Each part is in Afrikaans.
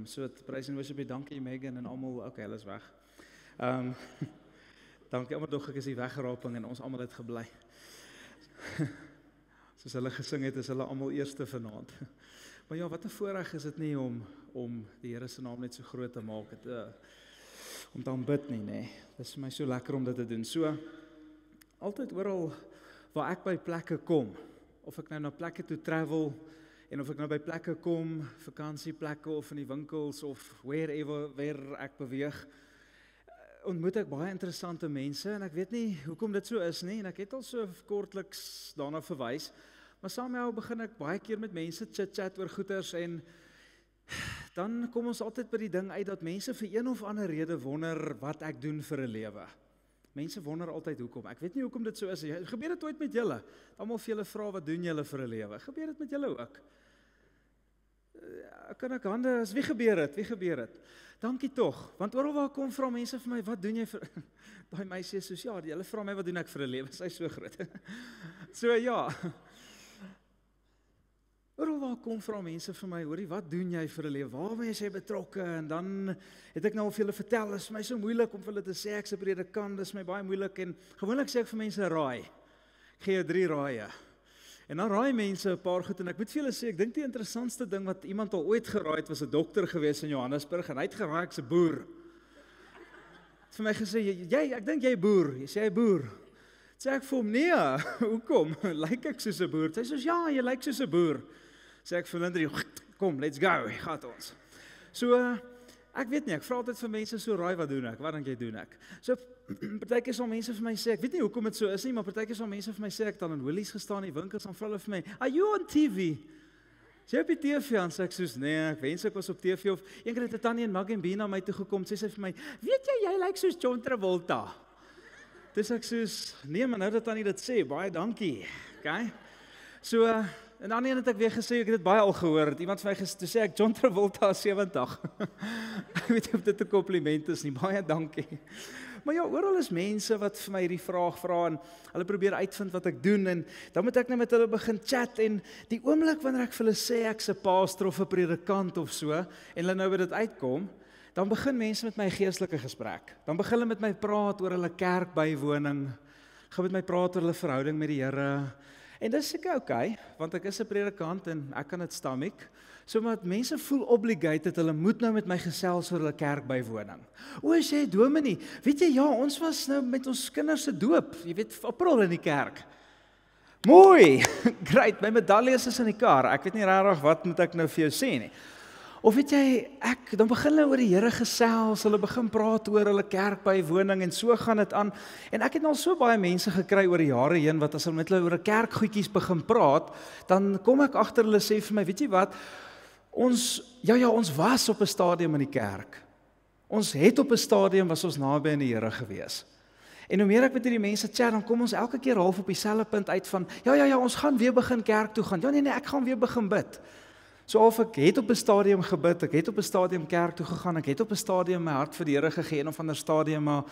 Ehm, so prys en worship. Dankie Megan en almal. Okay, hulle is weg. Ehm um, Dankie almal tog ek is die weggeraping en ons almal het gebly. Soos hulle gesing het, is hulle almal eerste vanaand. Maar ja, wat 'n voorreg is dit nie om om die Here se naam net so groot te maak het uh, om dan bid nie, nee. Dit is vir my so lekker om dit te doen. So altyd oral waar ek by plekke kom of ek nou na plekke toe travel En of ek nou by plekke kom, vakansieplekke of in die winkels of wherever waar ek beweeg, eh, ontmoet ek baie interessante mense en ek weet nie hoekom dit so is nie en ek het al so kortliks daarna verwys. Maar Samuel begin ek baie keer met mense chit-chat oor goeders en dan kom ons altyd by die ding uit dat mense vir een of ander rede wonder wat ek doen vir 'n lewe. Mense wonder altyd hoekom. Ek weet nie hoekom dit so is nie. Gebeur dit ooit met julle? Almal vir julle vra wat doen julle vir 'n lewe? Gebeur dit met julle ook? Eh, kan ek hande as wie gebeur het? Wie gebeur het? Dankie tog, want oral waar kom vra mense vir my, wat doen jy vir by my sê soos ja, hulle vra my wat doen ek vir 'n lewe? Sy so groot. so ja. Oral waar kom vra mense vir my, hoorie, wat doen jy vir 'n lewe? Waarmee is jy betrokke? En dan het ek nou al vir julle vertel, is my so moeilik om vir hulle te sê ek se predikant, dis my baie moeilik en gewoonlik sê ek vir mense raai. Ek gee jou 3 raaie. Ja. En dan raai mense 'n paar goed en ek moet vir julle sê, ek dink die interessantste ding wat iemand al ooit geraai het was 'n dokter gewees in Johannesburg en hy het geraai ek's 'n boer. Het vir my gesê jy ek dink jy boer, jy sê jy boer. Sê ek vir hom nee, hoekom? Lyk ek soos 'n boer? Sê hy soos ja, jy lyk soos 'n boer. Sê ek vir Lindrie, kom, let's go, gaan ons. So uh, Ek weet nie, ek vra altyd vir mense so raai wat doen ek? Wat dink jy doen ek? So partykeer sal mense vir my sê, ek weet nie hoekom dit so is nie, maar partykeer sal mense vir my sê ek dan in Woolies gestaan in die winkels en vra hulle vir my, "Are you on TV?" Sy op die TV aan sê ek soos, "Nee, ek wens ek was op TV of eendag het 'n tannie en Maggie en Bina my toe gekom, sê sy vir my, "Weet jy, jy lyk soos John Travolta." Dis ek soos, "Nee, maar nou dat tannie dit sê, baie dankie." OK? So uh, En dan een het ek weer gesê, ek het dit baie al gehoor. Iemand vrae gesê, sê ek John Travolta 70. ek weet nie of dit 'n kompliment is nie. Baie dankie. Maar ja, oral is mense wat vir my hierdie vraag vra en hulle probeer uitvind wat ek doen en dan moet ek net met hulle begin chat en die oomblik wanneer ek vir hulle sê ek's 'n pastor of 'n predikant of so en hulle nou by dit uitkom, dan begin mense met my geestelike gesprek. Dan begin hulle met my praat oor hulle kerkbywoning. Gaan met my praat oor hulle verhouding met die Here. En dis seker oukei, okay, want ek is 'n predikant en ek kan dit stamik. So maar mense voel obligated, hulle moet nou met my gesels oor hulle kerkbywoning. O, sê Dominee, weet jy ja, ons was nou met ons kinders se doop, jy weet, April in die kerk. Mooi. Great, my medaljes is in die kar. Ek weet nie regtig wat moet ek nou vir jou sê nie. Of weet jy, ek dan begin hulle oor die Here gesels, hulle begin praat oor hulle kerk by woning en so gaan dit aan. En ek het al nou so baie mense gekry oor die jare heen wat as hulle met hulle oor 'n kerk goedjies begin praat, dan kom ek agter hulle sê vir my, weet jy wat? Ons ja ja, ons was op 'n stadium in die kerk. Ons het op 'n stadium was ons naby aan die Here gewees. En hoe meer ek met hierdie mense chat, dan kom ons elke keer half op dieselfde punt uit van ja ja ja, ons gaan weer begin kerk toe gaan. Ja nee nee, ek gaan weer begin bid. So of ek het op 'n stadium gebid, ek het op 'n stadium kerk toe gegaan, ek het op 'n stadium my hart vir die Here gegee en op 'n ander stadium maar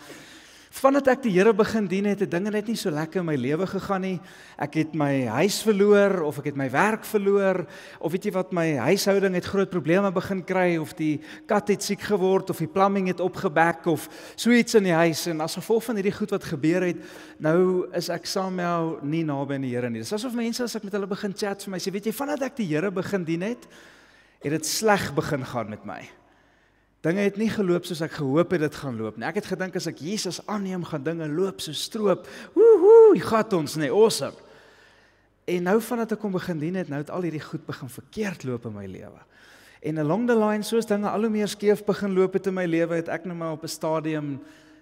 Vandat ek die Here begin dien het, het dinge net nie so lekker in my lewe gegaan nie. Ek het my huis verloor of ek het my werk verloor of weet jy wat my huishouding het groot probleme begin kry of die kat het siek geword of die plumbing het opgebek of so iets in die huis en as gevolg van hierdie goed wat gebeur het, nou is ek saamhou nie naby aan die Here nie. Dis asof mense as ek met hulle begin chat vir my sê, weet jy, vandat ek die Here begin dien het, het dit sleg begin gaan met my. Dinge het nie geloop soos ek gehoop het dit gaan loop nie. Ek het gedink as ek Jesus aanneem gaan dinge loop so stroop. Woehoe, hy gat ons nê, nee, awesome. En nou vandat ek kom begin dien het, nou het al hierdie goed begin verkeerd loop in my lewe. En along the line soos dinge al hoe meer skeef begin loop het in my lewe, het ek nou maar op 'n stadium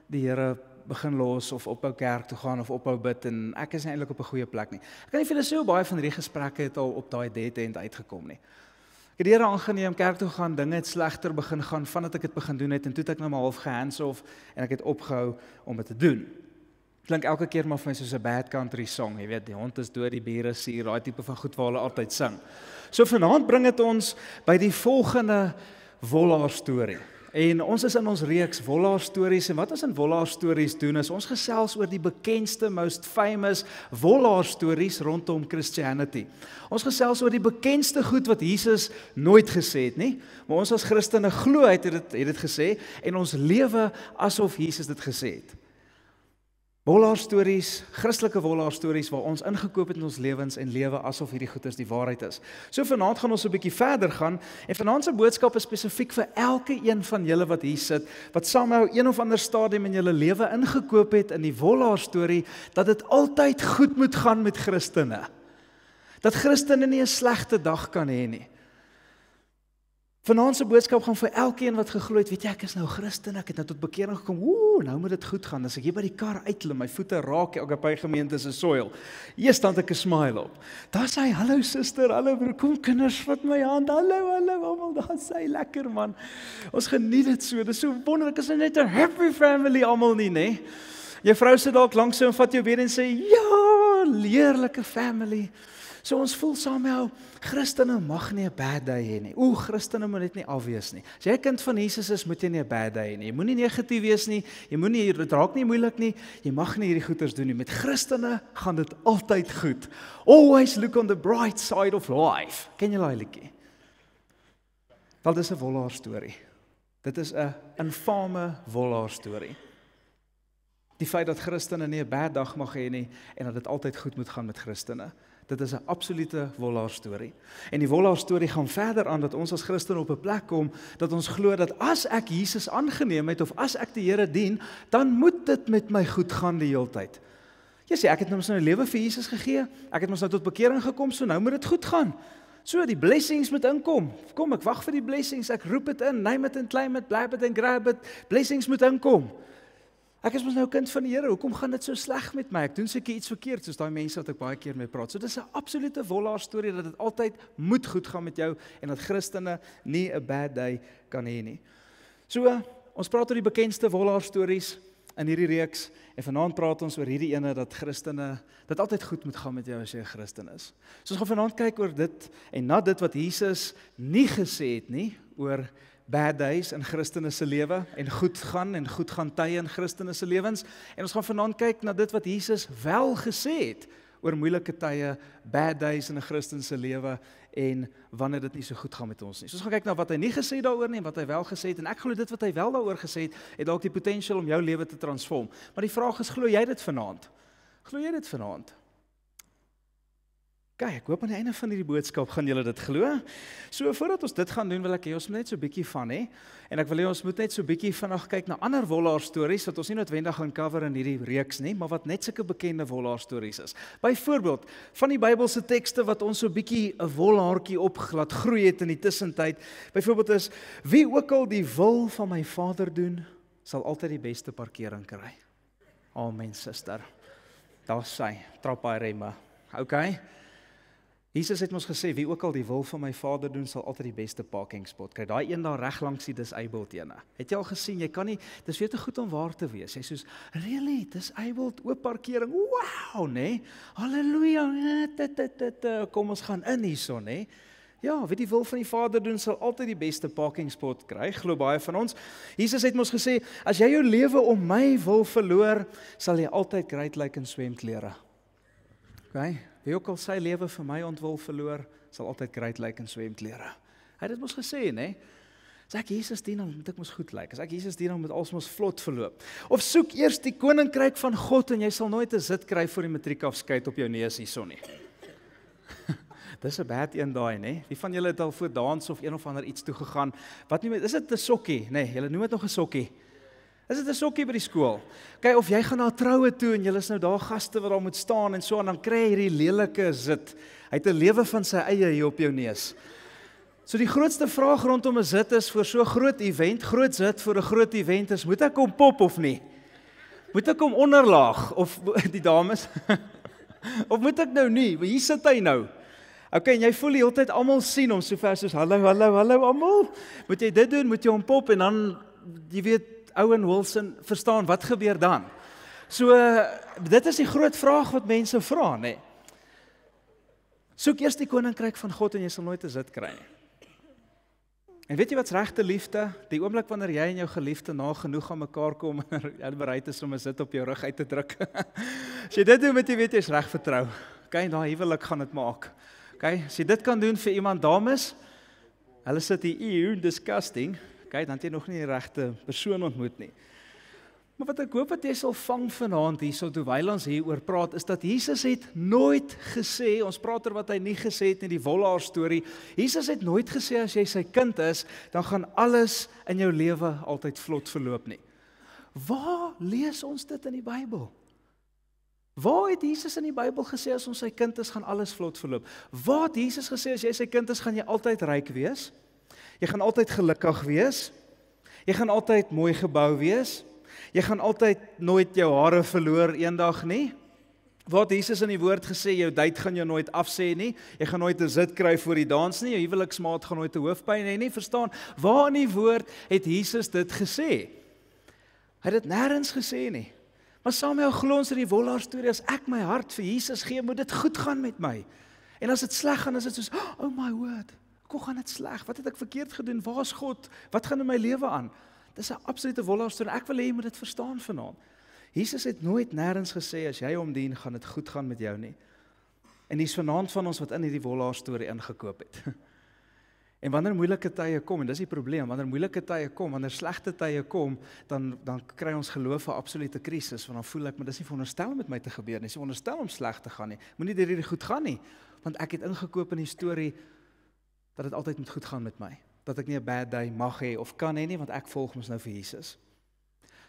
die Here begin los of ophou kerk toe gaan of ophou bid en ek is eintlik op 'n goeie plek nie. Ek kan nie vir julle sê hoe baie van hierdie gesprekke het al op daai date end uitgekom nie. Ek het hierdeur aangeneem kerk toe gaan, dinge het slegter begin gaan vandat ek dit begin doen het en toe het ek nou maar half gehands off en ek het opgehou om dit te doen. Klink elke keer maar vir my soos 'n bad country song, jy weet, die hond is dood, die bure suur, daai tipe van goed wat hulle altyd sing. So vanaand bring dit ons by die volgende wolhaar storie. En ons is in ons reeks Wollaar stories en wat ons in Wollaar stories doen is ons gesels oor die bekendste most famous Wollaar stories rondom Christianity. Ons gesels oor die bekendste goed wat Jesus nooit gesê het nie, maar ons as Christene glo hy het dit het dit gesê en ons lewe asof Jesus dit gesê het. Gesê. Wollaar stories, Christelike wollaar stories waar ons ingekoop het in ons lewens en lewe asof hierdie goeie die waarheid is. So vanaand gaan ons 'n bietjie verder gaan en vanaand se boodskap is spesifiek vir elke een van julle wat hier sit wat somehow nou een of ander stadium in julle lewe ingekoop het in die wollaar storie dat dit altyd goed moet gaan met Christene. Dat Christene nie 'n slegte dag kan hê nie. Vanaand se boodskap gaan vir elkeen wat geglo het, weet jy, ek is nou Christen, ek het nou tot bekering gekom. Ooh, nou moet dit goed gaan. As ek hier by die kar uitklim, my voete raak elke by gemeente se soil. Eers dan ek 'n smile op. Daar sê hy, "Hallo suster, hallo broer, kom kinders, vat my hand. Hallo, hallo, almal. Daar sê hy, lekker man. Ons geniet dit so. Dis so wonderlik. Ons is net 'n happy family almal nie, nê? Jou vrou sit dalk langs jou en vat jou weer en sê, "Ja, leerlike family." So ons voel saam met ja, jou, Christene mag nie 'n bad day hê nie. O, Christene moet dit nie afwees nie. As jy 'n kind van Jesus is, moet jy nie 'n bad day hê nie. Jy moenie negatief wees nie. Jy moenie dit raak nie moeilik nie. Jy mag nie hierdie goeters doen nie. Met Christene gaan dit altyd goed. Always look on the bright side of life. Ken jy daai liedjie? Wel dis 'n wollaar storie. Dit is 'n infame wollaar storie. Die feit dat Christene nie 'n bad dag mag hê nie en dat dit altyd goed moet gaan met Christene. Dit is 'n absolute wollaar storie. En die wollaar storie gaan verder aan dat ons as Christene op 'n plek kom dat ons glo dat as ek Jesus aangeneem het of as ek die Here dien, dan moet dit met my goed gaan die heeltyd. Jy ja, sê ek het nou mos nou 'n lewe vir Jesus gegee. Ek het mos nou tot bekering gekom, so nou moet dit goed gaan. So die blessings moet inkom. Kom, ek wag vir die blessings. Ek roep dit in. Name it and claim it, blab it and grab it. Blessings moet inkom. Ek is mos nou 'n kind van die Here. Hoekom gaan dit so sleg met my? Ek doen seker iets verkeerd soos daai mense wat ek baie keer mee praat. So dis 'n absolute wollaar storie dat dit altyd moet goed gaan met jou en dat Christene nie 'n bad day kan hê nie. So, ons praat oor die bekendste wollaar stories in hierdie reeks en vanaand praat ons oor hierdie ene dat Christene dat altyd goed moet gaan met jou as jy 'n Christen is. So ons gaan vanaand kyk oor dit en na dit wat Jesus nie gesê het nie oor bad days in Christene se lewe en goed gaan en goed gaan tye in Christene se lewens. En ons gaan vanaand kyk na dit wat Jesus wel gesê het oor moeilike tye, bad days in 'n Christen se lewe en wanneer dit nie so goed gaan met ons nie. So ons gaan kyk na wat hy nie gesê daaroor nie en wat hy wel gesê het en ek glo dit wat hy wel daaroor gesê het, het dalk die potensiaal om jou lewe te transform. Maar die vraag is, glo jy dit vanaand? Glo jy dit vanaand? Gaan ek koop aan die einde van hierdie boodskap gaan julle dit glo. So voordat ons dit gaan doen wil ek hê ons moet net so bietjie van hè. En ek wil hê ons moet net so bietjie vinnig kyk na ander wollaar stories wat ons nie noodwendig gaan cover in hierdie reeks nie, maar wat net sulke bekende wollaar stories is. Byvoorbeeld van die Bybelse tekste wat ons so bietjie 'n wollaartjie op glad groei het in die tussentyd. Byvoorbeeld is wie ook al die wil van my Vader doen, sal altyd die beste parkering kry. Amen, suster. Daar's hy, trap hy remme. Okay. Jesus het ons gesê wie ook al die wil van my Vader doen sal altyd die beste parking spot kry. Daai een daar reg langs die disabled ene. Het jy al gesien? Jy kan nie dis weer te goed om waar te wees. Hy sê soos really, dis disabled oop parkering. Wow, nê? Nee? Halleluja. Kom ons gaan in hierson, nê? Nee? Ja, wie die wil van die Vader doen sal altyd die beste parking spot kry. Glo baie van ons. Jesus het ons gesê, as jy jou lewe om my wil verloor, sal jy altyd great lyk like in swemklere. OK? wie ook al sy lewe vir my ontwil verloor, sal altyd great lyk in swemklere. Hy het dit mos gesê, nê? Nee? As ek Jesus dien, dan moet ek mos goed lyk. As ek Jesus dien, dan moet alles mos vlot verloop. Of soek eers die koninkryk van God en jy sal nooit 'n sit kry voor die matriekafskeid op jou neus hierson nie. Dis 'n bad een daai, nê? Wie van julle het al voor dans of een of ander iets toe gegaan? Wat nie, is dit 'n sokkie, nê? Nee, julle noem dit nog 'n sokkie. Is dit 'n sokkie by die skool? Okay, of jy gaan na 'n troue toe en jy is nou daar gaste wat daar moet staan en so en dan kry jy hierdie lelike sit. Hy het 'n lewe van sy eie hier op jou neus. So die grootste vraag rondom 'n sit is vir so 'n groot event, groot sit vir 'n groot event, is moet ek hom pop of nie? Moet ek hom onderlaag of die dames? of moet ek nou nie? Hier sit hy nou. Okay, en jy voel die hele tyd almal sien hom sover soos hallo, hallo, hallo almal. Moet jy dit doen? Moet jy hom pop en dan jy weet Owen Wilson, verstaan wat gebeur dan? So dit is die groot vraag wat mense vra, nê. Nee. Soek eers die koninkryk van God en jy sal nooit te sit kry nie. En weet jy wat's regte liefde? Die oomblik wanneer jy en jou geliefde na genoeg aan mekaar kom en jy bereid is om 'n sit op jou rug uit te druk. As jy dit doen met jy weet jy's reg vertrou. Okay, daai huwelik gaan dit maak. Okay, as jy dit kan doen vir iemand dames, hulle sit hier, ew, disgusting okay, dan het jy nog nie die regte persoon ontmoet nie. Maar wat ek hoop wat jy sal vang vanaand hierso terwyl ons hieroor praat is dat Jesus het nooit gesê ons praat oor wat hy nie gesê het in die wollaar storie. Jesus het nooit gesê as jy sy kind is, dan gaan alles in jou lewe altyd vlot verloop nie. Waar lees ons dit in die Bybel? Waar het Jesus in die Bybel gesê as ons sy kind is, gaan alles vlot verloop? Waar het Jesus gesê as jy sy kind is, gaan jy altyd ryk wees? Jy gaan altyd gelukkig wees. Jy gaan altyd mooi gebou wees. Jy gaan altyd nooit jou hare verloor eendag nie. Wat Jesus in die woord gesê, jou date gaan jou nooit afsê nie. Jy gaan nooit 'n sit kry voor die dans nie. Jou huweliksmaat gaan nooit te hoofpyn hê nie. Verstaan? Waar in die woord het Jesus dit gesê? Hy het dit nêrens gesê nie. Maar Samuel glo ons in die wollaar storie as ek my hart vir Jesus gee, moet dit goed gaan met my. En as dit sleg gaan, is dit soos, "Oh my word." Hoekom gaan dit sleg? Wat het ek verkeerd gedoen? Waar's God? Wat gaan in my lewe aan? Dis 'n absolute wollaston. Ek wil hê jy moet dit verstaan vanaand. Jesus het nooit nêrens gesê as jy hom dien, gaan dit goed gaan met jou nie. En dis vanaand van ons wat in hierdie wollaston storie ingekoop het. En wanneer moeilike tye kom, en dis die probleem, wanneer moeilike tye kom, wanneer slegte tye kom, dan dan kry ons geloof 'n absolute krisis, want dan voel ek maar dis nie veronderstel om met my te gebeur nie. Dis veronderstel om sleg te gaan nie. Moenie deur hierdie goed gaan nie, want ek het ingekoop in die storie dat dit altyd moet goed gaan met my. Dat ek nie 'n bad day mag hê of kan hê nie want ek volg mos nou vir Jesus.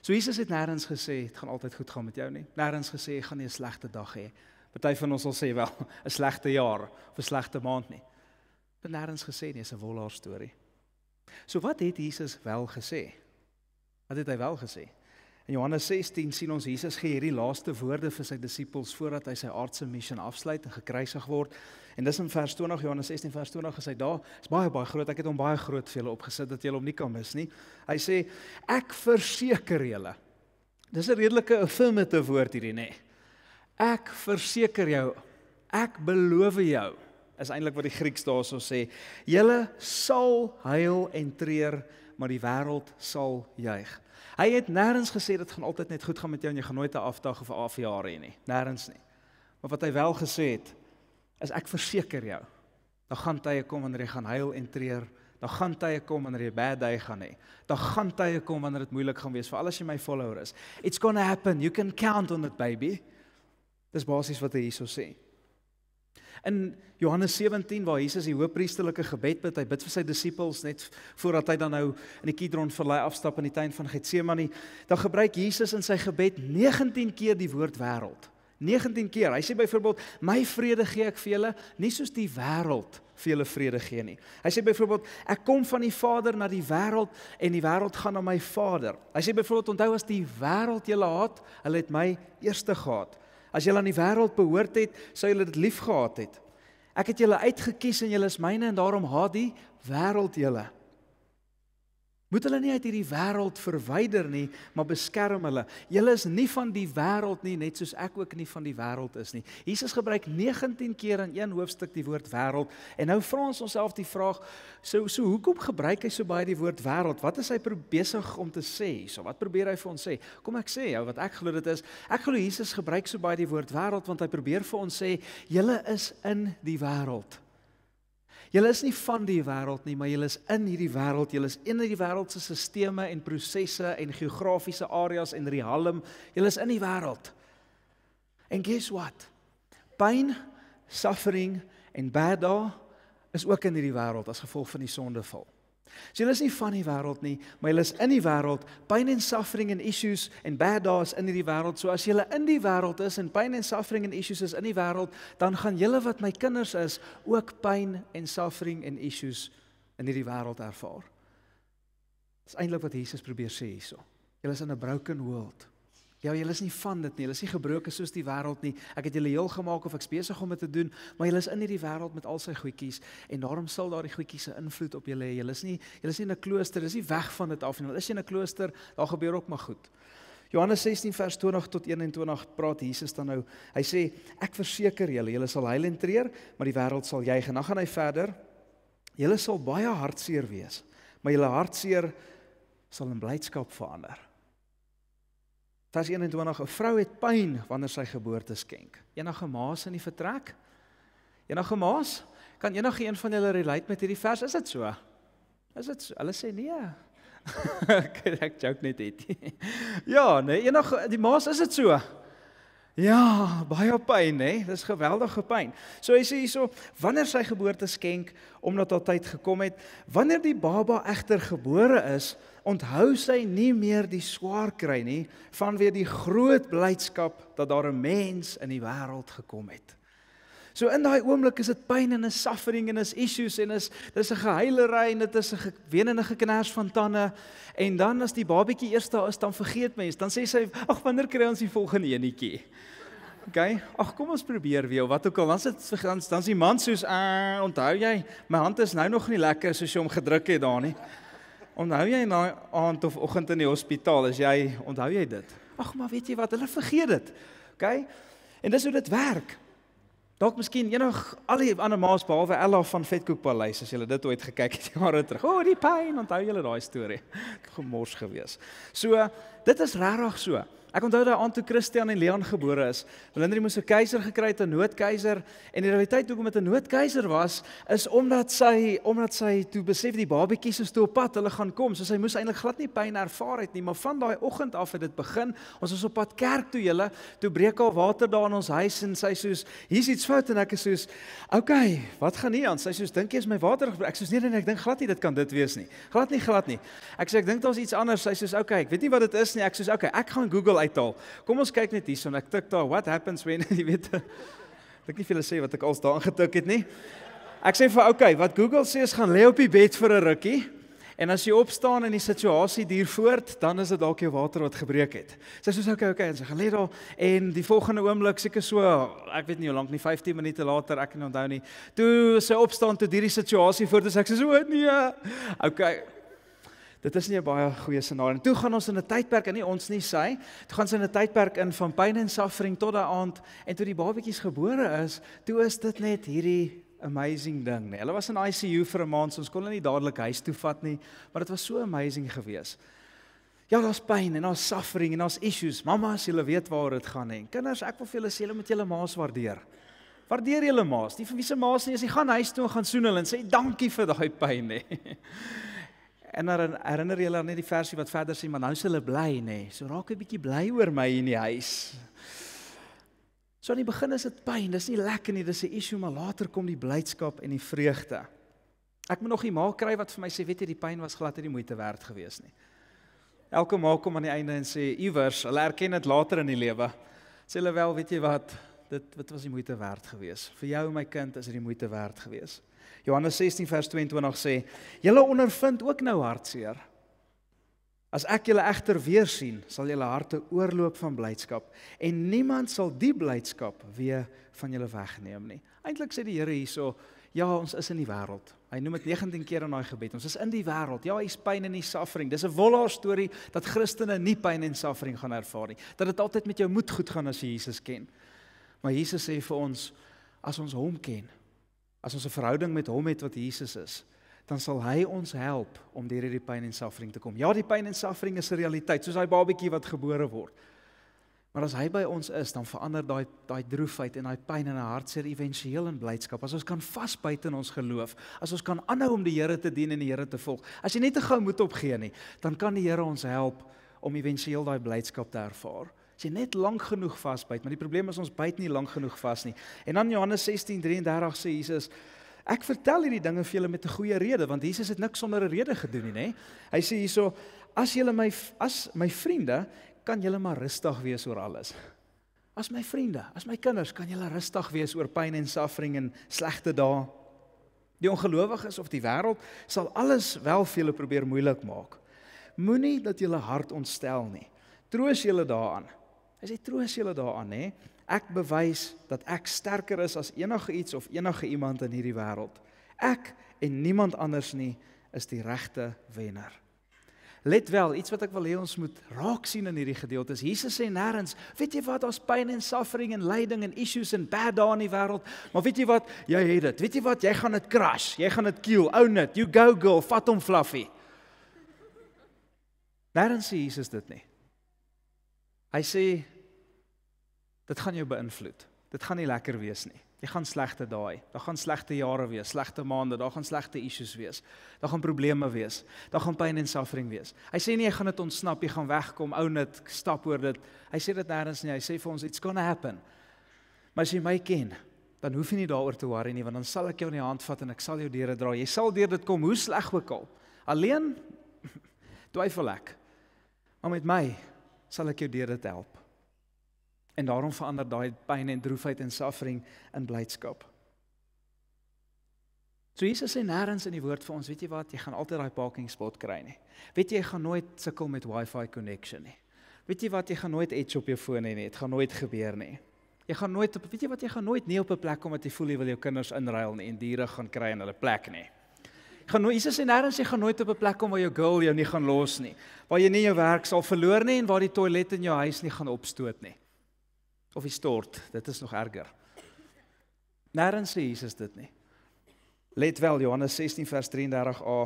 So Jesus het nêrens gesê dit gaan altyd goed gaan met jou nie. Nêrens gesê jy gaan nie 'n slegte dag hê. Party van ons sal sê wel 'n slegte jaar of 'n slegte maand nie. Dit nêrens gesê nie, is 'n wollaar storie. So wat het Jesus wel gesê? Wat het hy wel gesê? In Johannes 16 sien ons Jesus gee hierdie laaste woorde vir sy disippels voordat hy sy aardse missie afsluit en gekruisig word. En dis in vers 20 Johannes 16 vers 20 is hy daar. Dis baie baie groot. Ek het hom baie groot vir julle opgesit dat julle hom nie kan mis nie. Hy sê ek verseker julle. Dis 'n redelike affirmative woord hierdie nê. Ek verseker jou. Ek beloof jou. Is eintlik wat die Grieks daarso sê. Julle sal huil en treur, maar die wêreld sal juig. Hy het nêrens gesê dit gaan altyd net goed gaan met jou en jy gaan nooit 'n afdag of 'n afjaar hê nie. Nêrens nie. Maar wat hy wel gesê het is ek verseker jou. Daar gaan tye kom wanneer jy gaan huil en treur. Daar gaan tye kom wanneer jy bad day gaan hê. Daar gaan tye kom wanneer dit moeilik gaan wees vir al as jy my follower is. It's going to happen. You can count on it, baby. Dis basies wat hy hierso sê. In Johannes 17 waar Jesus die hoofpriesterlike gebed bid, hy bid vir sy disippels net voordat hy dan nou in die Kidron verlei afstap in die tuin van Getsemane, dan gebruik Jesus in sy gebed 19 keer die woord wêreld. 19 keer. Hy sê byvoorbeeld: "My vrede gee ek vir julle, nie soos die wêreld vir julle vrede gee nie." Hy sê byvoorbeeld: "Ek kom van die Vader na die wêreld en die wêreld gaan na my Vader." Hy sê byvoorbeeld: "Onthou as die wêreld julle haat, hulle het my eerste gehaat." as julle aan die wêreld behoort het, sou julle dit liefgehad het. Ek het julle uitget kies en julle is myne en daarom haat die wêreld julle. Moet hulle nie uit hierdie wêreld verwyder nie, maar beskerm hulle. Julle is nie van die wêreld nie, net soos ek ook nie van die wêreld is nie. Jesus gebruik 19 keer in een hoofstuk die woord wêreld. En nou vra ons onsself die vraag, so so hoekom gebruik hy so baie die woord wêreld? Wat is hy besig om te sê? So wat probeer hy vir ons sê? Kom ek sê jou wat ek glo dit is. Ek glo Jesus gebruik so baie die woord wêreld want hy probeer vir ons sê, julle is in die wêreld. Julle is nie van die wêreld nie, maar julle is in hierdie wêreld. Julle is in hierdie wêreld se stelsels en prosesse en geografiese areas en rialm. Julle is in die wêreld. And guess what? Pain, suffering en bad da is ook in hierdie wêreld as gevolg van die sondeval. So julle is nie van die wêreld nie, maar julle is in die wêreld. Pain and suffering and issues en bad days in hierdie wêreld. So as julle in die wêreld is en pain and suffering and issues is in die wêreld, dan gaan julle wat my kinders is, ook pain and suffering and issues in hierdie wêreld ervaar. Dis eintlik wat Jesus probeer sê hierso. Julle is in 'n broken world. Ja, julle is nie van dit nie. Julle is nie gebroke soos die wêreld nie. Ek het julle heel gemaak of ek besig om dit te doen, maar julle is in hierdie wêreld met al sy goedjies en daarom sal daardie goedjies se invloed op julle hê. Julle is nie julle is nie in 'n klooster, dis nie weg van dit af nie. Hulle is in 'n klooster, daar gebeur ook maar goed. Johannes 16 vers 20 tot 21 praat Jesus dan nou. Hy sê: "Ek verseker julle, julle sal heil en treur, maar die wêreld sal juig." En dan gaan hy verder. "Julle sal baie hartseer wees, maar julle hartseer sal in blydskap verander." Vers 21: 'n Vrou het pyn wanneer sy geboorte skenk. Enige maas in die vertrek? Enige maas? Kan enige een van julle relate met hierdie vers? Is dit so? Is dit so? Hulle sê nee. ek joke net dit. ja, nee, enige die maas is dit so. Ja, baie pyn hè. Dis geweldige pyn. So hy sê hierso wanneer sy geboorte skenk omdat haar tyd gekom het, wanneer die baba egter gebore is, onthou sy nie meer die swaar kry nie vanweer die groot blydskap dat daar 'n mens in die wêreld gekom het. So in daai oomblik is dit pyn en 'n suffering en is issues en is dis 'n geheilery en dit is 'n wenenige kners van tande en dan as die babietjie eers daar is dan vergeet mens dan sê sy ag wanneer kry ons die volgende enetjie. OK, ag kom ons probeer weer wat ook al. Ons het dan dan's die man soos uh onthou jy my hand is nou nog nie lekker soos jy hom gedruk het daar nie. Onthou jy na nou aand of oggend in die hospitaal as jy onthou jy dit? Ag maar weet jy wat, hulle vergeet dit. OK? En dis hoe dit werk. Dalk miskien enig al die ander maas behalwe Ella van Vetkoekpaleis as jy dit ooit gekyk het jare terug. O, oh, die pyn, onthou jy daai storie? Gemors gewees. So, dit is regtig so. Ek onthou daai aand toe Christian en Leon gebore is. Willindri moes 'n keiser gekry het, 'n noodkeiser, en die realiteit hoekom dit 'n noodkeiser was, is omdat sy omdat sy toe besef die babatjies is toe op pad, hulle gaan kom. So sy moes eintlik glad nie pyn ervaar het nie, maar van daai oggend af het dit begin. Ons was op pad kerk toe julle, toe breek al water daar in ons huis en sy sê: "Hier's iets fout." En ek sê: "Okay, wat gaan nie aan?" Sy sê: "Dink jy is my water gebreek?" Ek sê: nee, "Nee nee, ek dink glad nie dit kan dit wees nie. Glad nie, glad nie." Ek sê: "Ek dink daar's iets anders." Sy sê: "Okay, ek weet nie wat dit is nie." Ek sê: "Okay, ek gaan Google." Uit uithaal. Kom ons kyk net hierson. Ek tik daar what happens when jy weet. Ek kan nie vir julle sê wat ek als daarin getik het nie. Ek sê vir okay, wat Google sê is gaan lê op die bed vir 'n rukkie. En as jy opstaan en die situasie duur voort, dan is dit dalk jou water wat gebreek het. Sy sê so, okay, okay, en sy gaan lê daar en die volgende oomblik seker so, ek weet nie hoe lank nie, 15 minute later, ek kan nie onthou nie. Toe sy opstaan toe hierdie situasie voort is, ek sê so, nee. Okay, Dit is nie 'n baie goeie scenario nie. Toe gaan ons in 'n tydperk in nie ons nie sê, toe gaan ons in 'n tydperk in van pyn en suffering tot daai aand en toe die babatjies gebore is, toe is dit net hierdie amazing ding, né? Hulle was in ICU vir 'n maand, so ons kon hulle nie dadelik huis toe vat nie, maar dit was so amazing gewees. Ja, daar's pyn en daar's suffering en daar's issues. Mamas, julle weet waaroor dit gaan hè. Kinders, ek wil vir julle sê, julle moet julle ma's waardeer. Waardeer julle ma's. Nie vir wie se ma's nie, as jy gaan huis toe en gaan soen hulle en sê dankie vir daai pyn nie. En dan herinner jy hulle net die versie wat verder sê, maar nou is hulle bly nê. Nee. So raak 'n bietjie bly oor my in die huis. So aan die begin is dit pyn, dis nie lekker nie, dis 'n issue, maar later kom die blydskap en die vreugde. Ek moet nog die ma kry wat vir my sê, weet jy, die pyn was glad nie die moeite werd gewees nie. Elke ma kom aan die einde en sê iewers, hulle erken dit later in die lewe. Sê hulle wel, weet jy wat, dit dit was die moeite werd gewees. Vir jou en my kind is dit die moeite werd gewees. Johannes 16 vers 22 sê: "Julle ondervind ook nou hartseer. As ek julle egter weer sien, sal julle harte oorloop van blydskap en niemand sal die blydskap weer van julle wegneem nie." Eintlik sê die Here hierso: "Ja, ons is in die wêreld. Hy noem dit 19 keer in daai gebed. Ons is in die wêreld. Ja, hier's pyn en hier's suffering. Dis 'n wollaar storie dat Christene nie pyn en suffering gaan ervaar nie. Dat dit altyd met jou moed goed gaan as jy Jesus ken. Maar Jesus sê vir ons as ons hom ken, as ons 'n verhouding met hom het wat Jesus is, dan sal hy ons help om deur hierdie pyn en suffering te kom. Ja, die pyn en suffering is 'n realiteit, soos daai babatjie wat gebore word. Maar as hy by ons is, dan verander daai daai droefheid en daai pyn in 'n hartseer éventueel in blydskap. As ons kan vasbyt in ons geloof, as ons kan aanhou om die Here te dien en die Here te volg. As jy net te gou moed opgee nie, dan kan die Here ons help om éventueel daai blydskap te ervaar as jy net lank genoeg vasbyt, maar die probleem is ons byt nie lank genoeg vas nie. En dan Johannes 16:33 sê Jesus Ek vertel hierdie dinge vir julle met 'n goeie rede want Jesus het niks sonder 'n rede gedoen nie, nê? Hy sê hierso: "As julle my as my vriende, kan julle maar rustig wees oor alles. As my vriende, as my kinders, kan julle rustig wees oor pyn en suffering en slegte dae. Die ongelowiges of die wêreld sal alles wel vir julle probeer moeilik maak. Moenie dat julle hart ontstel nie. Troos julle daaraan. Hy sê troos julle daaraan, hè. Ek bewys dat ek sterker is as enige iets of enige iemand in hierdie wêreld. Ek en niemand anders nie is die regte wenner. Let wel, iets wat ek wil hê ons moet raak sien in hierdie gedeelte is Jesus sê nêrens, weet jy wat, daar's pyn en suffering en lyding en issues en bad daar in die wêreld, maar weet jy wat, jy het dit. Weet jy wat, jy gaan dit crash, jy gaan dit kill, own it. You go girl, vat hom fluffy. Nêrens sê Jesus dit nie. Hy sê dit gaan jou beïnvloed. Dit gaan nie lekker wees nie. Jy gaan slegte daai. Daar gaan slegte jare wees, slegte maande, daar gaan slegte issues wees. Daar gaan probleme wees. Daar gaan pyn en suffering wees. Hy sê nie jy gaan dit ontsnap, jy gaan wegkom, ou net stap oor dit. Hy sê dit nêrens nie. Hy sê vir ons it's going to happen. Maar as jy my ken, dan hoef jy nie daaroor te worry nie, want dan sal ek jou in die hand vat en ek sal jou deur dra. Jy sal deur dit kom, hoe sleg ook al. Alleen twyfel ek. Maar met my, sal ek jou deur dit help. En daarom verander daai pyn en droefheid en suffering in blydskap. So Jesus sê nêrens in die woord vir ons, weet jy wat, jy gaan altyd daai parking spot kry nie. Weet jy, jy gaan nooit sukkel met Wi-Fi connection nie. Weet jy wat, jy gaan nooit edge op jou foon hê nie. Dit gaan nooit gebeur nie. Jy gaan nooit op weet jy wat, jy gaan nooit nie op 'n plek kom wat jy voel jy wil jou kinders inruil nie en diere gaan kry in hulle plek nie gaan nooit Jesus sê nêrens jy gaan nooit op 'n plek kom waar jou girl jou nie gaan los nie. Waar jy nie jou werk sal verloor nie en waar die toilet in jou huis nie gaan opstoot nie. Of die stort, dit is nog erger. Nêrens sê Jesus dit nie. Let wel Johannes 16 vers 33a.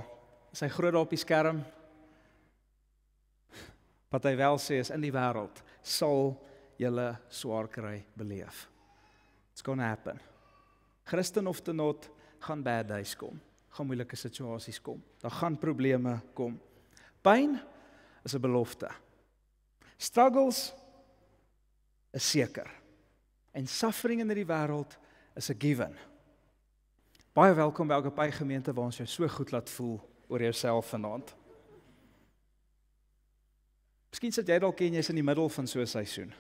Sy groot daar op die skerm. Wat hy wel sê is in die wêreld sal julle swaar kry beleef. It's going to happen. Christen of te not gaan bad days kom gaan moeilike situasies kom. Daar gaan probleme kom. Pyn is 'n belofte. Struggles is seker. En suffering in hierdie wêreld is 'n given. Baie welkom by elke by gemeente waar ons jou so goed laat voel oor jouself vanaand. Miskien sit jy dalk en jy's in die middel van so 'n seisoen.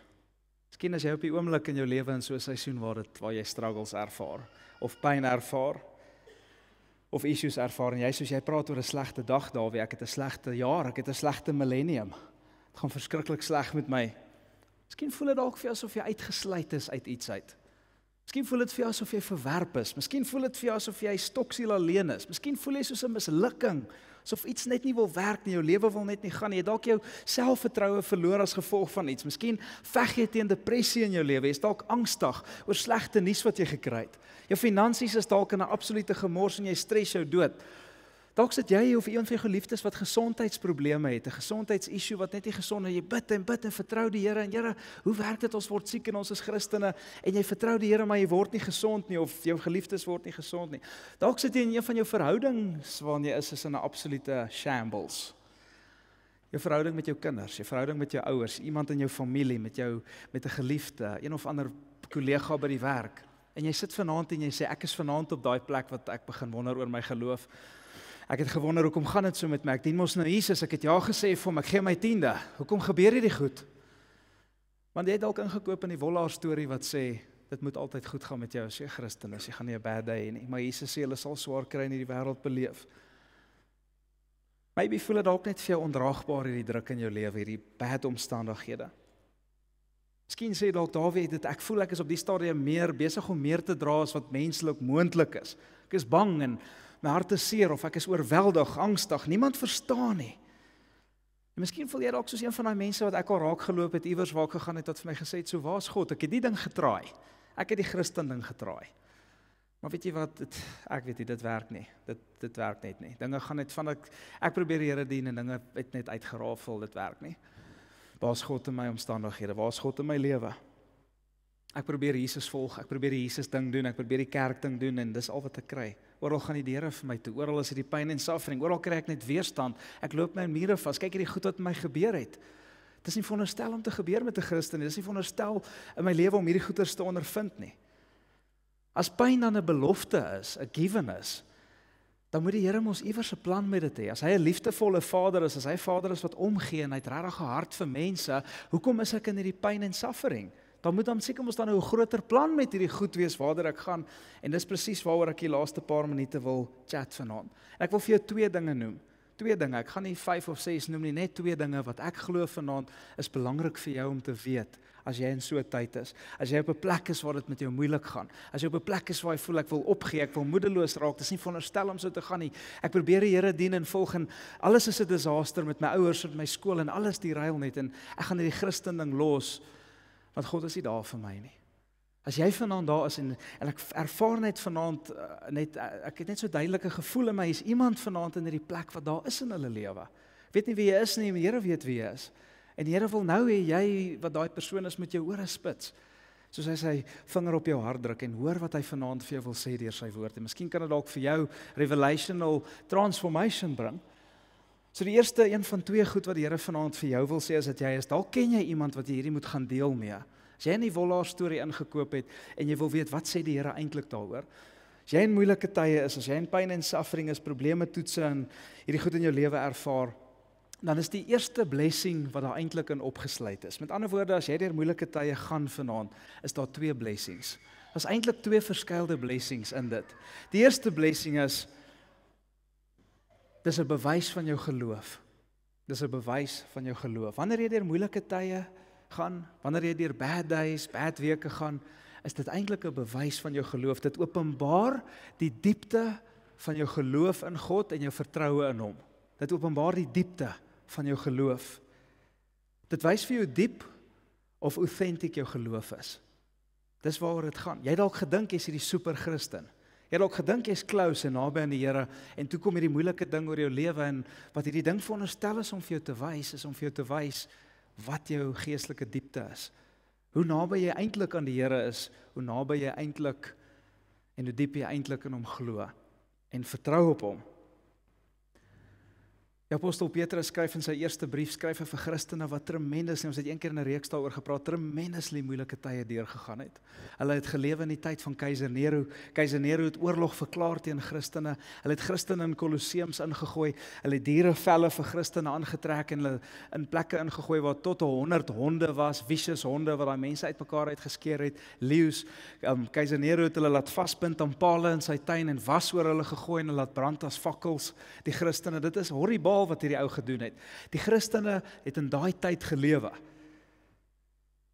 Miskien as jy op die oomblik in jou lewe in so 'n seisoen waar dit waar jy struggles ervaar of pyn ervaar of issues ervaar en jy soos jy praat oor 'n slegte dag daarby, ek het 'n slegte jaar, ek het 'n slegte millennium. Dit gaan verskriklik sleg met my. Miskien voel dit dalk vir jou asof jy uitgesluit is uit iets uit. Miskien voel dit vir jou asof jy verwerp is. Miskien voel dit vir jou asof jy stoksiel alleen is. Miskien voel jy soos 'n mislukking. Asof iets net nie wil werk nie, jou lewe wil net nie gaan nie. Jy dalk jou selfvertroue verloor as gevolg van iets. Miskien veg jy teen depressie in jou lewe. Jy's dalk angstig oor slegte nuus wat jy gekry het. Jou finansies is dalk in 'n absolute gemors en jy stres jou dood. Dalk sit jy of een van jou geliefdes wat gesondheidsprobleme het, 'n gesondheidsissue wat net nie gesond is. Jy bid en bid en vertrou die Here en Here, hoe werk dit ons word siek en ons is Christene en jy vertrou die Here maar jy word nie gesond nie of jou geliefdes word nie gesond nie. Dalk sit jy in een van jou verhoudings waarin jy is is in 'n absolute shambles. Jou verhouding met jou kinders, jou verhouding met jou ouers, iemand in jou familie, met jou met 'n geliefde, een of ander kollega by die werk. En jy sit vanaand en jy sê ek is vanaand op daai plek wat ek begin wonder oor my geloof. Ek het gewonder hoekom gaan dit so met my? Ek dien mos nou Jesus. Ek het ja gesê vir hom. Ek gee my 10de. Hoekom gebeur hierdie goed? Want jy het dalk ingekoop in die wollaar storie wat sê dit moet altyd goed gaan met jou as jy 'n Christen is. Jy gaan nie 'n bad day hê nie. Maar Jesus sê hulle sal swaar kry in hierdie wêreld beleef. Maybe voel dit dalk net vir jou ondraagbaar hierdie druk in jou lewe, hierdie bad omstandighede. Miskien sê dalk Dawie dit ek voel ek is op die stadium meer besig om meer te dra as wat menslik moontlik is. Ek is bang en my hart is seer of ek is oorweldig, angstig, niemand verstaan nie. En miskien voel jy dalk soos een van daai mense wat ek al raak geloop het iewers waar ek gegaan het wat vir my gesê het, "So waar's God? Ek het die ding getraai. Ek het die Christen ding getraai." Maar weet jy wat, dit, ek weet nie, dit werk nie. Dit dit werk net nie. Dinge gaan net van ek ek probeer die Here dien en dinge het net uitgerafel, dit werk nie. Waar's God in my omstandighede? Waar's God in my lewe? Ek probeer Jesus volg, ek probeer die Jesus ding doen, ek probeer die kerk ding doen en dis al wat ek kry. Oral gaan die deure vir my toe, oral is dit die pyn en suffering, oral kry ek net weerstand. Ek loop my mure vas. Kyk hierdie goed wat met my gebeur het. Dis nie veronderstel om te gebeur met 'n Christen nie. Dis nie veronderstel in my lewe om hierdie goeters te ondervind nie. As pyn dan 'n belofte is, 'n given is, dan moet die Here mos iewers 'n plan met dit hê. As hy 'n liefdevolle Vader is, as hy Vader is wat omgee en hy het regtig 'n hart vir mense, hoekom is ek in hierdie pyn en suffering? dan moet dan seker mos dan nou 'n groter plan met hierdie goed wees waarder ek gaan en dis presies waaroor ek die laaste paar minute wil chat vanaand. Ek wil vir jou twee dinge noem. Twee dinge. Ek gaan nie 5 of 6 noem nie, net twee dinge wat ek glo vanaand is belangrik vir jou om te weet as jy in so 'n tyd is. As jy op 'n plek is waar dit met jou moeilik gaan. As jy op 'n plek is waar jy voel ek wil opgee, ek wil moedeloos raak, dis nie veronderstel om so te gaan nie. Ek probeer die Here dien en volg en alles is 'n disaster met my ouers en my skool en alles die ruil net en ek gaan hierdie Christen ding los want God is nie daar vir my nie. As jy vanaand daar is en en ek ervaar net vanaand eh, net eh, ek het net so duidelike gevoel in my is iemand vanaand in hierdie plek wat daar is in hulle lewe. Weet nie wie jy is nie, die Here weet wie jy is. En die Here wil nou hê jy wat daai persoon is met jou ore spits. Soos hy sy vinger op jou hart druk en hoor wat hy vanaand vir jou wil sê deur sy woord. En miskien kan dit dalk vir jou revelational transformation bring. So die eerste een van twee goed wat die Here vanaand vir jou wil sê is dat jy is dalk ken jy iemand wat jy hierdie moet gaan deel mee. As jy 'n wollaar storie ingekoop het en jy wil weet wat sê die Here eintlik daaroor. As jy in moeilike tye is, as jy in pyn en suffering is, probleme toetse en hierdie goed in jou lewe ervaar, dan is die eerste blessing wat daar eintlik in opgesluit is. Met ander woorde, as jy deur moeilike tye gaan vanaand, is daar twee blessings. Daar's eintlik twee verskeidelike blessings in dit. Die eerste blessing is Dis 'n bewys van jou geloof. Dis 'n bewys van jou geloof. Wanneer jy deur moeilike tye gaan, wanneer jy deur bad days, bad weke gaan, is dit eintlik 'n bewys van jou geloof. Dit openbaar die diepte van jou geloof in God en jou vertroue in hom. Dit openbaar die diepte van jou geloof. Dit wys vir jou diep of autentiek jou geloof is. Dis waaroor dit gaan. Jy dalk gedink jy's hierdie super Christen. Jy dalk gedink jy's close en naby aan die Here en toe kom hierdie moeilike ding oor jou lewe en wat hierdie ding veronderstel is om vir jou te wys is om vir jou te wys wat jou geestelike diepte is. Hoe naby jy eintlik aan die Here is, hoe naby jy eintlik en hoe diep jy eintlik in hom glo en vertrou op hom. Die apostel Petrus skryf in sy eerste brief skryf hy vir Christene wat tremendous en ons het eendag in 'n reeks daaroor gepraat tremendously moeilike tye deurgegaan het. Hulle het gelewe in die tyd van keiser Nero. Keiser Nero het oorlog verklaar teen Christene. Hulle het Christene in kolosseums ingegooi. Hulle het diere velle vir Christene aangetrek en hulle in plekke ingegooi waar tot 100 honde was, vicious honde wat daai mense uitmekaar uitgeskeer het, leeu's. Um, ehm, keiser Nero het hulle laat vaspin aan palle in sy tuin en was oor hulle gegooi en hulle laat brand as fakkels. Die Christene, dit is horrible verhaal wat hierdie ou gedoen het. Die Christene het in daai tyd gelewe.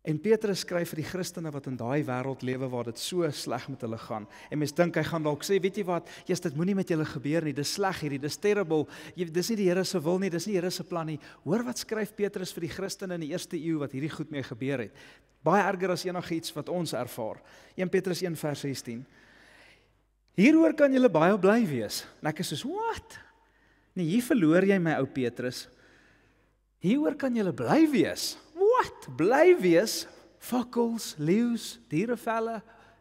En Petrus skryf vir die Christene wat in daai wêreld lewe waar dit so sleg met hulle gaan. En mens dink hy gaan dalk sê, weet jy wat, Jesus, dit moenie met julle gebeur nie. Dis sleg hierdie, dis terrible. Jy dis nie die Here se wil nie, dis nie die Here se plan nie. Hoor wat skryf Petrus vir die Christene in die eerste eeu wat hierdie goed mee gebeur het. Baie erger as enigiets wat ons ervaar. 1 Petrus 1 vers 16. Hieroor kan julle baie bly wees. En ek is so, "What?" Nee, hier verloor jy my ou Petrus. Hieroor kan jy bly wees. Wat? Bly wees? Fakkels, leeu's, dierevelle.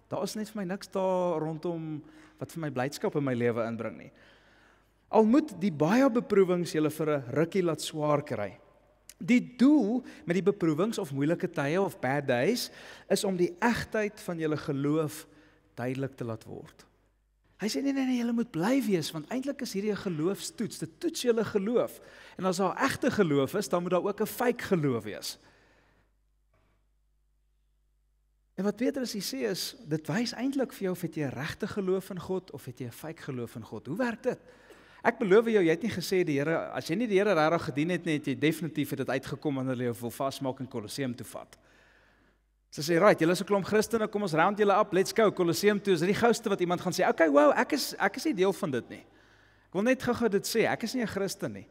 Daar's net vir my niks daar rondom wat vir my blydskap in my lewe inbring nie. Al moet die baie beproewings julle vir 'n rukkie laat swaar kry. Die doel met die beproewings of moeilike tye of bad days is om die egtheid van julle geloof duidelik te laat word. Hy sê nee nee nee, julle moet bly wees want eintlik is hierdie 'n geloofstoets. Dit toets julle geloof. En as daar egte geloof is, dan moet daar ook 'n fake geloof wees. En wat Petrus hier sê is, dit wys eintlik vir jou of het jy 'n regte geloof in God of het jy 'n fake geloof in God. Hoe werk dit? Ek beloof jou, jy het nie gesê die Here, as jy nie die Here regtig gedien het nie, het jy definitief het dit uitgekom wanneer hulle jou wil vasmaak en Kolosseum toe vat. Sy sê, "Right, julle is 'n klomp Christene, kom ons round julle op. Let's go Kolosseum toe." Is dit die gouste wat iemand gaan sê, "Okay, wow, ek is ek is nie deel van dit nie." Ek wil net gou-gou dit sê, ek is nie 'n Christen nie.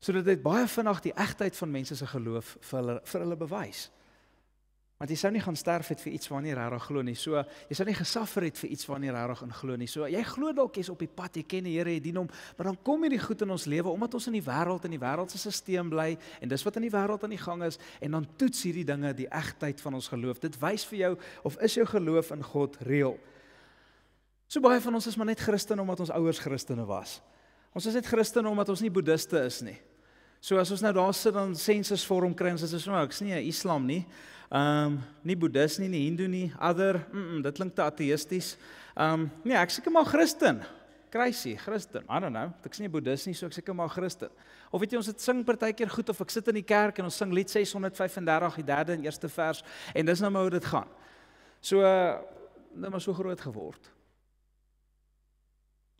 Sodat dit baie vinnig die egtheid van mense se geloof vir hulle vir hulle bewys. Want jy sou nie gaan sterf het vir iets waarna jy regtig glo nie. So jy sou nie gesuffer het vir iets waarna jy regtig in glo nie. So jy glo dalk jy's op die pad, jy ken die Here, jy dien hom, maar dan kom hierdie goed in ons lewe omdat ons in die wêreld en die wêreldse stelsel bly en dis wat in die wêreld aan die gang is en dan toets hierdie dinge die egtheid van ons geloof. Dit wys vir jou of is jou geloof in God reëel. So baie van ons is maar net Christen omdat ons ouers Christene was. Ons is net Christen omdat ons nie Boeddiste is nie. So as ons nou daar sit dan sensus vir hom kry en sê so, nou ek's nie 'n Islam nie. Ehm um, nie boeddhis nie, nie hindoe nie, ander, mm, -mm dit klink te ateïsties. Ehm um, nee, ek seker maar Christen. Crazy, Christen. I don't know. Ek's nie boeddhis nie, so ek seker maar Christen. Of weet jy ons het sing partykeer goed of ek sit in die kerk en ons sing lied 635 die derde en eerste vers en dis nou maar hoe dit gaan. So nou maar so groot geword.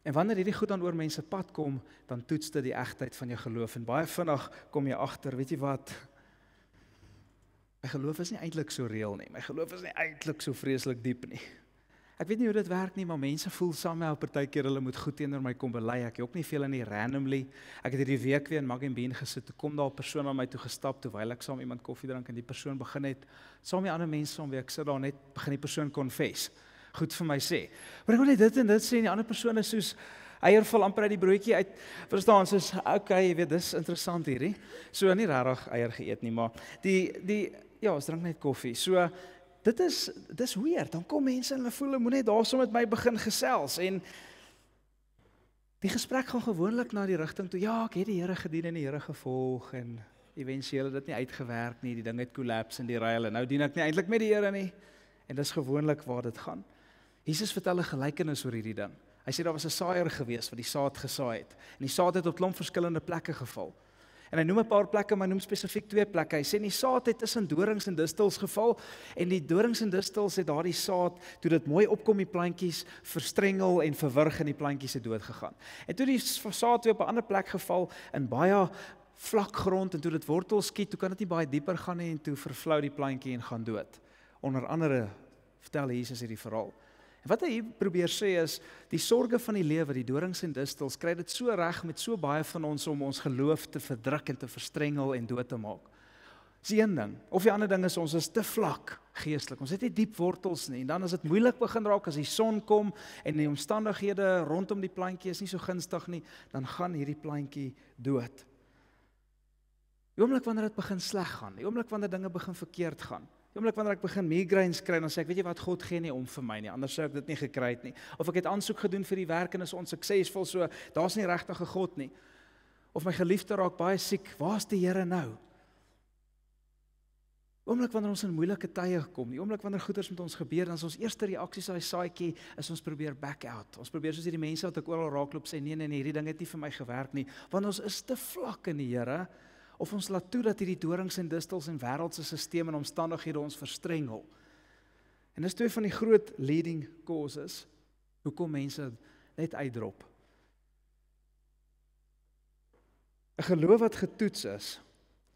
En wanneer hierdie goed dan oor mense pad kom, dan toets dit die egtheid van jou geloof en baie vinnig kom jy agter, weet jy wat? My geloof is nie eintlik so reëel nie. My geloof is nie eintlik so vreeslik diep nie. Ek weet nie hoe dit werk nie, maar mense voel saam met my op partykeer hulle moet goed teenoor my kom bely. Ek jok nie veel in die randomly. Ek het hierdie week weer in Magenbeen gesit. Toe kom daar 'n persoon aan my toe gestap terwyl ek saam iemand koffie drink en die persoon begin het saam met ander mense saam wees. Ek sit daar net begin die persoon konfess. Goed vir my sê. Maar ek wil net dit en dit sê en die ander persoon is soos eier val amper uit die broodjie uit. Verstaan, soos okay, jy weet, dis interessant hierdie. So nie regtig eier geëet nie, maar die die ja, ons drink net koffie. So dit is dis weird. Dan kom mense en hulle voel hulle moet net daar sommer met my begin gesels en die gesprek gaan gewoonlik na die rigting toe ja, ek het die Here gedien en die Here gevolg en éventueel het dit nie uitgewerk nie. Die ding het kollaps in die ruil en nou dien ek nie eintlik met die Here nie. En dis gewoonlik waar dit gaan. Jesus vertel 'n gelykenis oor hierdie ding. Hy sê daar was 'n saaier gewees wat die saad gesaai het. En die saad het op klomp verskillende plekke geval. En hy noem 'n paar plekke, maar hy noem spesifiek twee plekke. Hy sê die saad het tussen dorings en distels geval en die dorings en distels het daardie saad toe dit mooi opkom die plantjies verstrengel en verwrig en die plantjies het dood gegaan. En toe die saad toe op 'n ander plek geval in baie vlak grond en toe dit wortels skiet, toe kan dit nie baie dieper gaan nie en toe vervlou die plantjie en gaan dood. Onder andere vertel Jesus hierdie verhaal. En wat hy probeer sê is die sorges van die lewe, die dorings en distels kry dit so reg met so baie van ons om ons geloof te verdruk en te verstrengel en dood te maak. Dis een ding. Of die ander ding is ons is te vlak geestelik. Ons het nie diep wortels nie en dan as dit moeilik begin raak as die son kom en die omstandighede rondom die plantjie is nie so gunstig nie, dan gaan hierdie plantjie dood. Die oomblik wanneer dit begin sleg gaan, die oomblik wanneer dinge begin verkeerd gaan, Die oomblik wanneer ek begin migraines kry, dan sê ek, weet jy wat God gee nie om vir my nie. Anders sou ek dit nie gekry het nie. Of ek het aansoek gedoen vir die werk en is onsuksesvol, so daar's nie regtig 'n God nie. Of my geliefde raak baie siek, waar's die Here nou? Oomblik wanneer ons in moeilike tye gekom, die oomblik wanneer goeders met ons gebeur, dan is ons eerste reaksie saai saaitjie is ons probeer back out. Ons probeer soos hierdie mense wat ek oral raakloop sê nee nee nee, hierdie ding het nie vir my gewerk nie, want ons is te vlak in die Here of ons laat toe dat hierdie dorings en distels en wêreldse stelsels en omstandighede ons verstrengel. En dis twee van die groot leading causes hoekom mense net uitdrop. 'n Geloof wat getoets is,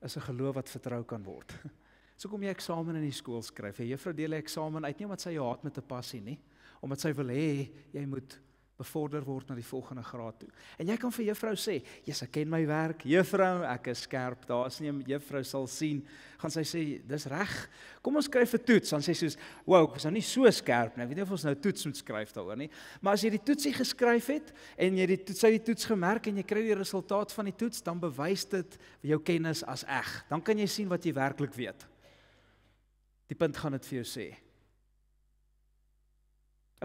is 'n geloof wat vertrou kan word. So kom jy eksamen in die skool skryf. Hy juffrou deel die eksamen uit nie omdat sy jou haat met 'n passie nie, omdat sy wil hê jy moet bevorder word na die volgende graad toe. En jy kan vir juffrou sê, "Jesus, ek ken my werk. Juffrou, ek is skerp. Daar is nie 'n juffrou sal sien." Gaan sy sê, "Dis reg. Kom ons skryf 'n toets." Dan sê sy soos, "Wow, ek was nou nie so skerp nie. Ek weet nie of ons nou toets moet skryf daaroor nie." Maar as jy die toetsie geskryf het en jy die toets, sy die toets gemerk en jy kry die resultaat van die toets, dan bewys dit jou kennis as eg. Dan kan jy sien wat jy werklik weet. Die punt gaan dit vir jou sê.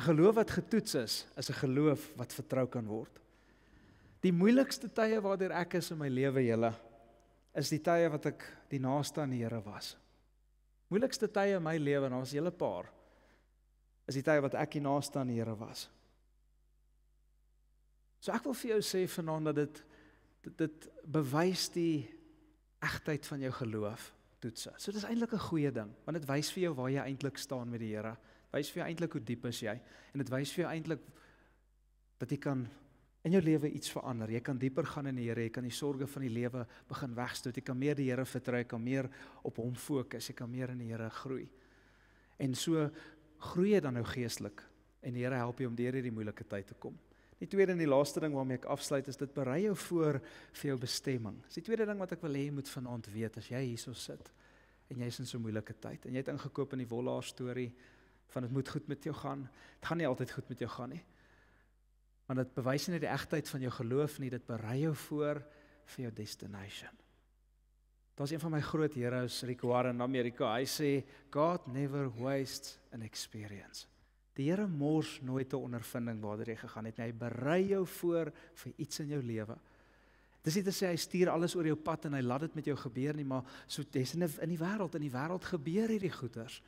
'n geloof wat getoets is, is 'n geloof wat vertrou kan word. Die moeilikste tye waartoe ek is in my lewe, julle, is die tye wat ek die naaste aan die Here was. Moeilikste tye in my lewe, en ons hele paar, is die tye wat ek die naaste aan die Here was. So ek wil vir jou sê vanaand dat dit dit, dit bewys die egtheid van jou geloof toets. So dis eintlik 'n goeie ding, want dit wys vir jou waar jy eintlik staan met die Here wys vir jou eintlik hoe diep is jy en dit wys vir jou eintlik dat jy kan in jou lewe iets verander. Jy kan dieper gaan in die Here, jy kan die sorges van die lewe begin wegstoot. Jy kan meer die Here vertrou, jy kan meer op hom fokus, jy kan meer in die Here groei. En so groei jy dan nou geestelik en die Here help jou om deur hierdie moeilike tyd te kom. Die tweede en die laaste ding waarmee ek afsluit is dit berei jou voor vir jou bestemming. Dis die tweede ding wat ek wil hê jy moet vanaand weet as jy hierso sit en jy's in so 'n moeilike tyd en jy het ingekoop in die wollaar storie van dit moet goed met jou gaan. Dit gaan nie altyd goed met jou gaan nie. Want dit bewys nie die egtheid van jou geloof nie, dit berei jou voor vir jou destination. Daar's een van my groot heroes, Rick Warren in Amerika. Hy sê God never wastes an experience. Die Here mors nooit 'n ondervinding waartoe jy gegaan het nie. Hy berei jou voor vir iets in jou lewe. Dis nie te sê hy stuur alles oor jou pad en hy laat dit met jou gebeur nie, maar so dis in die wêreld, in die wêreld gebeur hierdie goeters.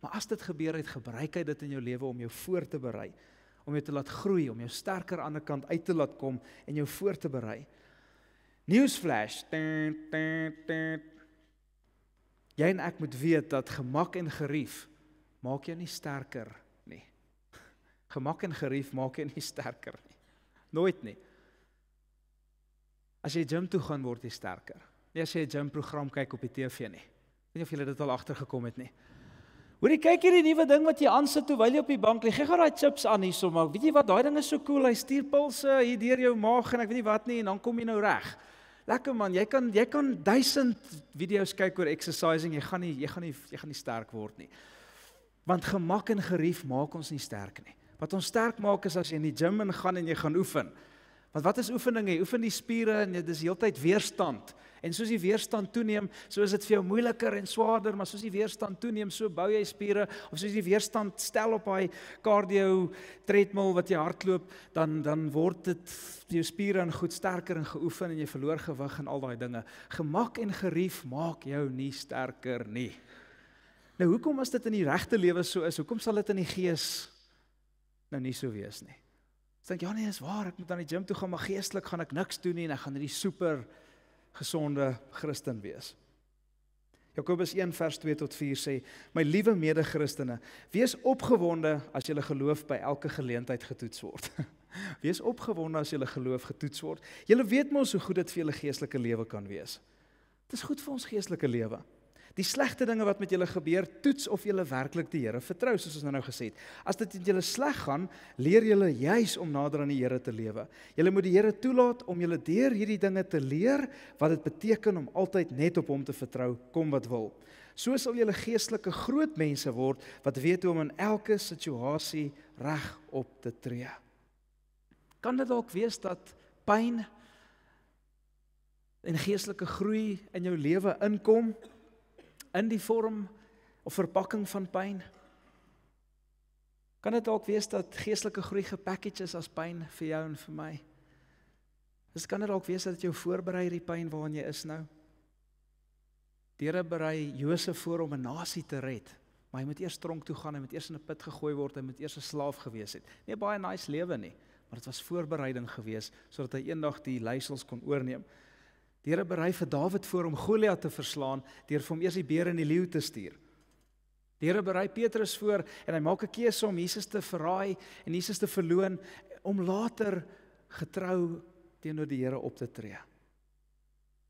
Maar as dit gebeur het, gebruik hy dit in jou lewe om jou voor te berei, om jou te laat groei, om jou sterker aan die kant uit te laat kom en jou voor te berei. Newsflash. Tan, tan, tan. Jy en ek moet weet dat gemak en gerief maak jou nie sterker nie. Gemak en gerief maak jou nie sterker nie. Nooit nie. As jy gym toe gaan word jy sterker. Nie as jy 'n gym program kyk op die TV nie. Ek weet nie of julle dit al agtergekom het nie. Hoorie, kyk hierdie nuwe ding wat jy aansit terwyl jy op die bank lê. Gee gou daai chips aan hier sommer. Weet jy wat? Daai ding is so cool. Hy stuur pulse hier deur jou maag en ek weet nie wat nie en dan kom jy nou reg. Lekker man, jy kan jy kan 1000 video's kyk oor exercising. Jy gaan nie jy gaan nie jy gaan nie sterk word nie. Want gemak en gerief maak ons nie sterk nie. Wat ons sterk maak is as jy in die gym ingaan en jy gaan oefen. Want wat is oefening? Jy oefen die spiere en dit is heeltyd weerstand. En soos die weerstand toeneem, so is dit vir jou moeiliker en swaarder, maar soos die weerstand toeneem, so bou jy spiere of soos die weerstand stel op daai cardio treadmill wat jy hardloop, dan dan word dit jou spiere en goed sterker en geoefen en jy verloor gewig en al daai dinge. Gemak en gerief maak jou nie sterker nie. Nou hoekom as dit in die regte lewe so is, hoekom sal dit in die gees nou nie so wees nie? Ek dink ja nee, is waar, ek moet aan die gim toe gaan, maar geestelik gaan ek niks doen nie en ek gaan hierdie super gesonde Christen wees. Jakobus 1 vers 2 tot 4 sê: "My liewe mede-Christene, wees opgewonde as julle geloof by elke geleentheid getoets word. wees opgewonde as julle geloof getoets word. Julle weet mos hoe goed dit vir julle geestelike lewe kan wees. Dit is goed vir ons geestelike lewe." Die slegte dinge wat met julle gebeur, toets of julle werklik die Here vertrou, soos ons nou-nou gesê het. As dit met julle sleg gaan, leer julle juis om nader aan die Here te lewe. Julle moet die Here toelaat om julle deur hierdie dinge te leer wat dit beteken om altyd net op hom te vertrou, kom wat wil. So sal julle geestelike groot mense word wat weet hoe om in elke situasie reg op te tree. Kan dit dalk wees dat pyn en geestelike groei in jou lewe inkom? in die vorm of verpakking van pyn? Kan dit dalk wees dat geestelike groei gepackage is as pyn vir jou en vir my? Dis kan dit dalk wees dat dit jou voorberei hierdie pyn waarna jy is nou. Deure berei Josef voor om 'n nasie te red, maar hy moet eers tronk toe gaan, hy moet eers in 'n put gegooi word, hy moet eers 'n slaaf gewees het. Nie baie nice lewe nie, maar dit was voorbereiding geweest sodat hy eendag die leiersels kon oorneem. Here berei vir Dawid voor om Goliat te verslaan deur vir hom eers die beer en die leeu te stuur. Die Here berei Petrus voor en hy maak 'n keuse om Jesus te verraai en Jesus te verloon om later getrou teenoor die Here op te tree.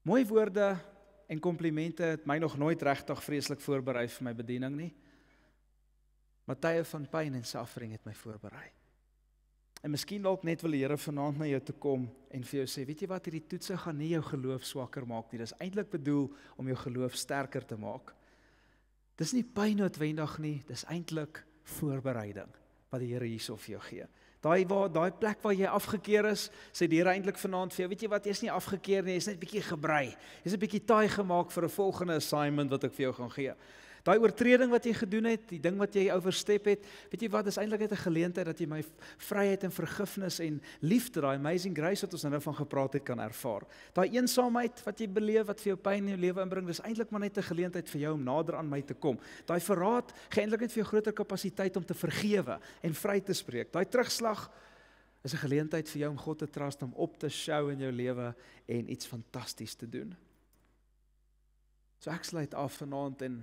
Mooi woorde en komplimente het my nog nooit regtig vreeslik voorberei vir my bediening nie. Matteus van pyn en suffering het my voorberei. En miskien dalk net wil die Here vanaand na jou toe kom en vir jou sê, weet jy wat, hierdie toetse gaan nie jou geloof swakker maak nie. Dis eintlik bedoel om jou geloof sterker te maak. Dis nie pyn noodwendig nie, dis eintlik voorbereiding wat die Here hierso vir jou gee. Daai waar daai plek waar jy afgekeer is, sê die Here eintlik vanaand vir jou, weet jy wat, jy's nie afgekeer nie, jy's net bietjie gebrei. Jy's 'n bietjie taai gemaak vir 'n volgende assignment wat ek vir jou gaan gee. Daai oortreding wat jy gedoen het, die ding wat jy oorstep het, weet jy wat, is eintlik net 'n geleentheid dat jy my vryheid en vergifnis en liefde, daai amazing grace wat ons nou van gepraat het, kan ervaar. Daai eensaamheid wat jy beleef wat vir jou pyn in jou lewe inbring, dis eintlik maar net 'n geleentheid vir jou om nader aan my te kom. Daai verraad gee eintlik net vir jou groter kapasiteit om te vergewe en vry te spreek. Daai terugslag is 'n geleentheid vir jou om God te trust om op te show in jou lewe en iets fantasties te doen. So ek sluit af vanaand en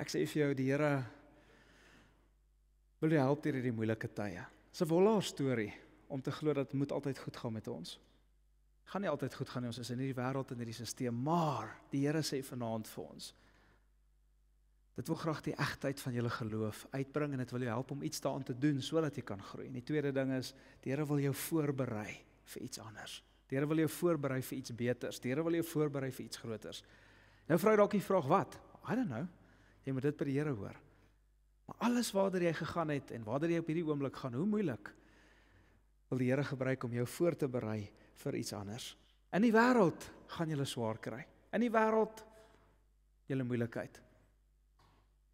Ek sê vir jou die Here wil jou help deur hierdie moeilike tye. Dis 'n volle storie om te glo dat dit moet altyd goed gaan met ons. Gaan nie altyd goed gaan nie, ons is in hierdie wêreld en hierdie stelsel, maar die Here sê vanaand vir ons. Dit wil graag die egtheid van julle geloof uitbring en dit wil jou help om iets daaraan te doen sodat jy kan groei. En die tweede ding is, die Here wil jou voorberei vir iets anders. Die Here wil jou voorberei vir iets beters. Die Here wil jou voorberei vir iets groters. Nou vra jy dalk die vraag wat? I don't know. Jy moet dit by die Here hoor. Maar alles waartoe jy gegaan het en waartoe jy op hierdie oomblik gaan, hoe moeilik wil die Here gebruik om jou voor te berei vir iets anders. In die wêreld gaan jy swaar kry. In die wêreld jy moeilikheid.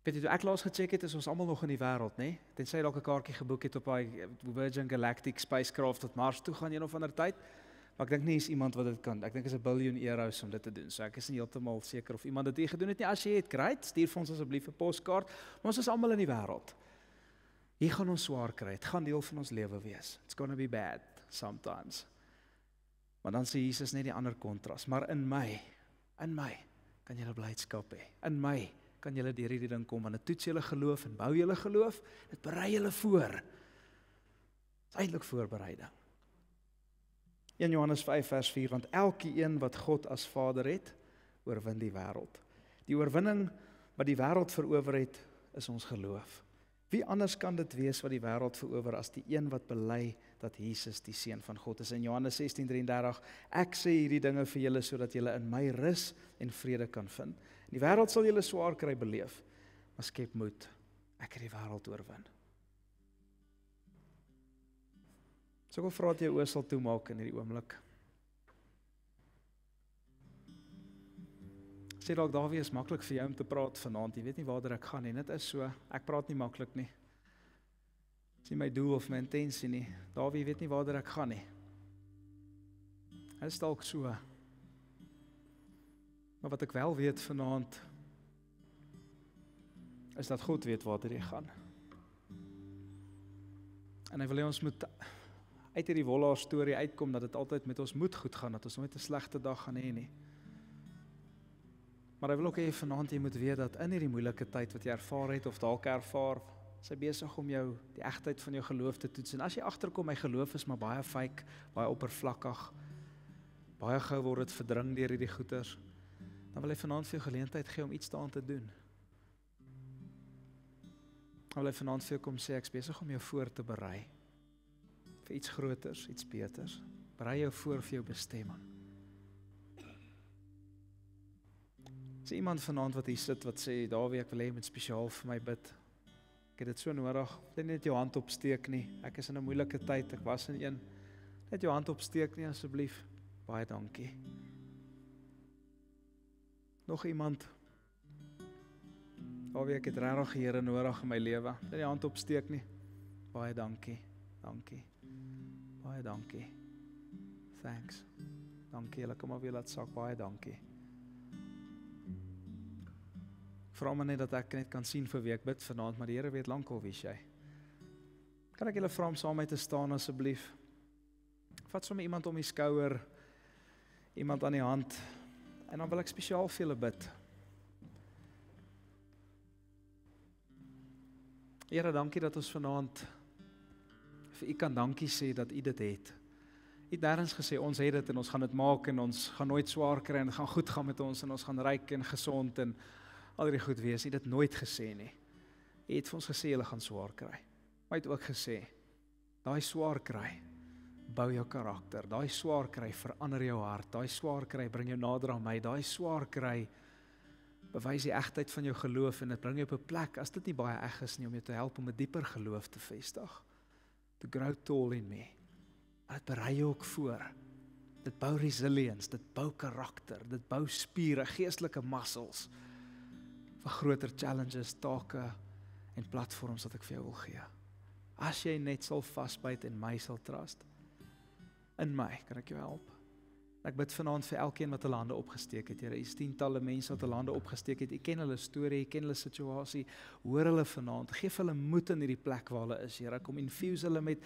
Weet jy, toe ek laas gecheck het, is ons almal nog in die wêreld, né? Tensy jy dalk 'n kaartjie geboek het op daai Virgin Galactic spacecraft wat Mars toe gaan een of ander tyd. Maar ek dink nie is iemand wat dit kan. Ek dink is 'n biljoen euros om dit te doen. So ek is nie heeltemal seker of iemand dit hier gedoen het nie. As jy het, great, stuur vir ons asseblief 'n poskaart. Maar ons is almal in die wêreld. Hier gaan ons swaar kry. Dit gaan deel van ons lewe wees. It's going to be bad sometimes. Maar dan sê Jesus net die ander kontras, maar in my, in my kan jy blydskap hê. In my kan jy deur hierdie ding kom want dit toets julle geloof en bou julle geloof. Dit berei julle voor. Dit is eintlik voorbereiding. 1 Johannes 5 vers 4 want elkeen wat God as Vader het, oorwin die wêreld. Die oorwinning wat die wêreld verower het, is ons geloof. Wie anders kan dit wees wat die wêreld verower as die een wat bely dat Jesus die seun van God is? In Johannes 16:33 ek sê hierdie dinge vir julle sodat julle in my rus en vrede kan vind. Die wêreld sal julle swaar kry beleef, maar skep moed. Ek het die wêreld oorwin. So ek wil vra dat jy oë sal toemaak in hierdie oomblik. Sê dalk daar wie is maklik vir jou om te praat vanaand. Jy weet nie waar ek gaan nie. Dit is so. Ek praat nie maklik nie. Dis nie my doel of my intensie nie. Daar wie weet nie waar ek gaan nie. Dit is dalk so. Maar wat ek wel weet vanaand is dat God weet waar jy gaan. En hy wil hê ons moet uit hierdie wollaar storie uitkom dat dit altyd met ons moed goed gaan, dat ons nooit 'n slegte dag gaan hê nie. Maar ek wil ook hê vanaand jy moet weet dat in hierdie moeilike tyd wat jy ervaar het of dalk ervaar, sy besig om jou die egtheid van jou geloof te toets. En as jy agterkom my geloof is maar baie fake, baie oppervlakkig. Baie gou word dit verdring deur hierdie goeters. Dan wil hy vanaand vir jou geleentheid gee om iets daaraan te doen. Hulle vanaand vir jou kom sê ek's besig om jou voor te berei vir iets groters, iets beters. Berei jou voor vir jou bestemming. Is er iemand vanaand wat hier sit wat sê daar wie ek wil hê moet spesiaal vir my bid? Ek het dit so nodig. Dit net jou hand opsteek nie. Ek is in 'n moeilike tyd. Ek was in een. Net jou hand opsteek nie asseblief. Baie dankie. Nog iemand? Daar wie ek dit regtig hier nodig in my lewe. Net die hand opsteek nie. Baie dankie. Dankie. Baie dankie. Thanks. Dankie, hulle kom weer laat sak. Baie dankie. Vra my net dat ek net kan sien vir wie ek bid vanaand, maar die Here weet lankal wie jy. Kan ek julle vra om saam met te staan asseblief? Vat sommer iemand om die skouer. Iemand aan die hand. En dan wil ek spesiaal vir julle bid. Here, dankie dat ons vanaand vir u kan dankie sê dat u dit het. U het nêrens gesê ons het dit en ons gaan dit maak en ons gaan nooit swaar kry en gaan goed gaan met ons en ons gaan ryk en gesond en al die goed wees. U het dit nooit gesê nie. U het vir ons gesê julle gaan swaar kry. Maar u het ook gesê daai swaar kry bou jou karakter. Daai swaar kry verander jou hart. Daai swaar kry bring jou nader aan my. Daai swaar kry bewys die egtheid van jou geloof en dit bring jou op 'n plek as dit nie baie eg is nie om jou te help om 'n dieper geloof te vestig nie to grow tall in me. Dit berei jou ook voor. Dit bou resilience, dit bou karakter, dit bou spiere, geestelike muscles vir groter challenges, take en platforms wat ek vir jou wil gee. As jy net sal vasbyt en my sal trust in my, kan ek jou help. Ek bid vanaand vir elkeen wat hulle hande opgesteek het. Here, u sien talle mense wat hulle hande opgesteek het. U ken hulle storie, u ken hulle situasie. Hoor hulle vanaand. Geef hulle moed in hierdie plek waar hulle is, Here. Kom infuse hulle met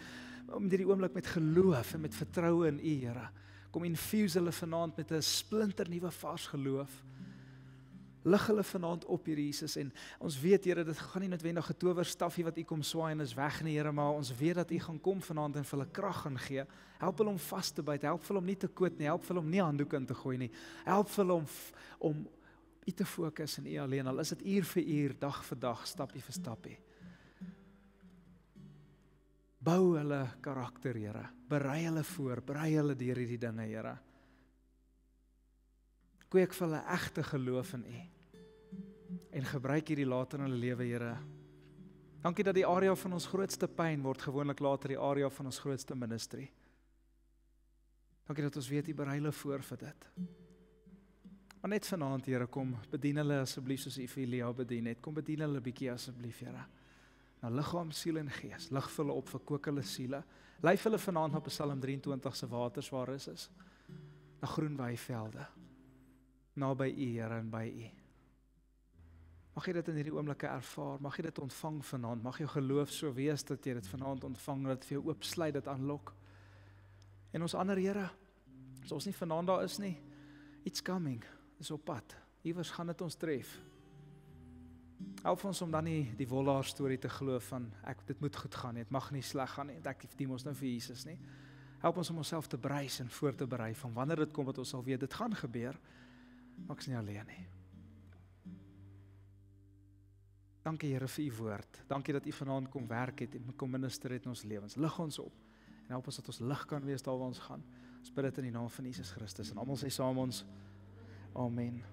om hierdie oomblik met geloof en met vertroue in u, Here. Kom infuse hulle vanaand met 'n splinter nuwe vars geloof. Mm lig hulle vanaand op, Here Jesus, en ons weet Here, dit gaan nie noodwendig 'n towerstafie wat U kom swaai en is weg nie, Here, maar ons weet dat U gaan kom vanaand en vir hulle krag gaan gee. Help hulle om vas te byt, help hulle om nie te koot nie, help hulle om nie handdoek in te gooi nie. Help hulle om om U te fokus en U alleen. Al is dit uur vir uur, dag vir dag, stapie vir stapie. Bou hulle karakter, Here. Berei hulle voor, berei hulle deur hierdie dinge, Here. Kweek vir hulle egte geloof in U. E en gebruik hierdie later in hulle lewe, Here. Dankie dat die area van ons grootste pyn word gewoonlik later die area van ons grootste ministerie. Dankie dat ons weet U berei hulle voor vir dit. Maar net vanaand, Here, kom bedien hulle asseblief soos U Elia bedien het. Kom bedien hulle bietjie asseblief, Here. Na liggaam, siel en gees. Lig hulle op vir kook hulle siele. Lyf hulle vanaand na Psalm 23 se waters waar is is. Na groen weivelde. Na by U, Here, en by U. Mag jy dit in hierdie oomblikke ervaar. Mag jy dit ontvang vanaand. Mag jou geloof so wees dat jy dit vanaand ontvang dat vir jou oopsluit dit aanlok. En ons ander Here, as ons nie vanaand daar is nie, it's coming. Dis op pad. Iewers gaan dit ons tref. Help ons om dan nie die wollaar storie te glo van ek dit moet goed gaan, dit mag nie sleg gaan nie. Ek dien ons nou vir Jesus nie. Help ons om onsself te brys en voor te berei van wanneer dit kom dat ons sal weet dit gaan gebeur. Maak's nie alleen nie. Dankie Here vir u woord. Dankie dat u vanaand kom werk het en kom minister het in ons lewens. Lig ons op en help ons dat ons lig kan wees daar waar ons gaan. Ons bid dit in die naam van Jesus Christus en almal sê saam ons. Amen.